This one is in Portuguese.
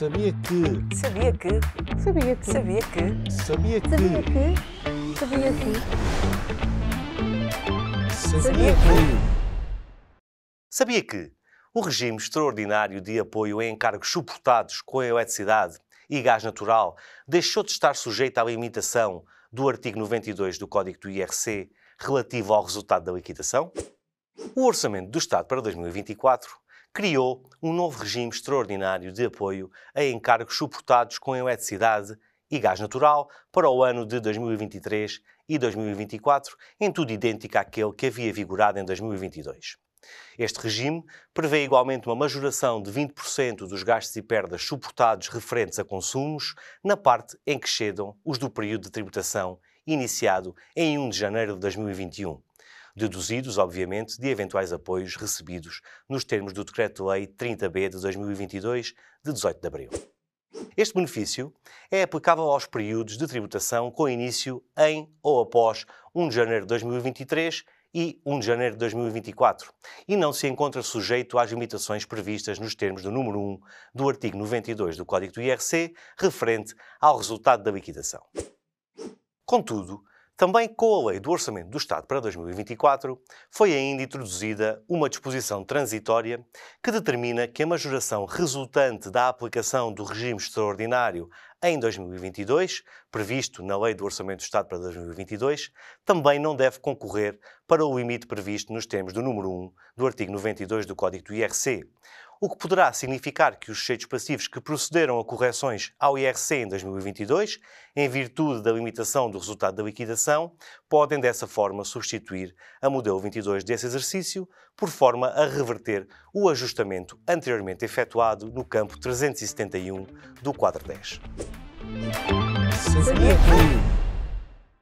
Sabia que. Sabia que. Sabia que. Sabia que. Sabia que. Sabia que. Sabia que. Sabia que. Sabia que o regime extraordinário de apoio a encargos suportados com a eletricidade e gás natural deixou de estar sujeito à limitação do artigo 92 do Código do IRC relativo ao resultado da liquidação? O Orçamento do Estado para 2024 criou um novo regime extraordinário de apoio a encargos suportados com eletricidade e gás natural para o ano de 2023 e 2024, em tudo idêntico àquele que havia vigorado em 2022. Este regime prevê igualmente uma majoração de 20% dos gastos e perdas suportados referentes a consumos, na parte em que cedam os do período de tributação iniciado em 1 de janeiro de 2021 deduzidos, obviamente, de eventuais apoios recebidos nos termos do Decreto-Lei 30B de 2022, de 18 de abril. Este benefício é aplicável aos períodos de tributação com início em ou após 1 de janeiro de 2023 e 1 de janeiro de 2024 e não se encontra sujeito às limitações previstas nos termos do número 1 do artigo 92 do Código do IRC, referente ao resultado da liquidação. Contudo, também com a Lei do Orçamento do Estado para 2024, foi ainda introduzida uma disposição transitória que determina que a majoração resultante da aplicação do regime extraordinário em 2022, previsto na Lei do Orçamento do Estado para 2022, também não deve concorrer para o limite previsto nos termos do número 1 do artigo 92 do Código do IRC, o que poderá significar que os sujeitos passivos que procederam a correções ao IRC em 2022, em virtude da limitação do resultado da liquidação, podem dessa forma substituir a modelo 22 desse exercício, por forma a reverter o ajustamento anteriormente efetuado no campo 371 do quadro 10. Sim.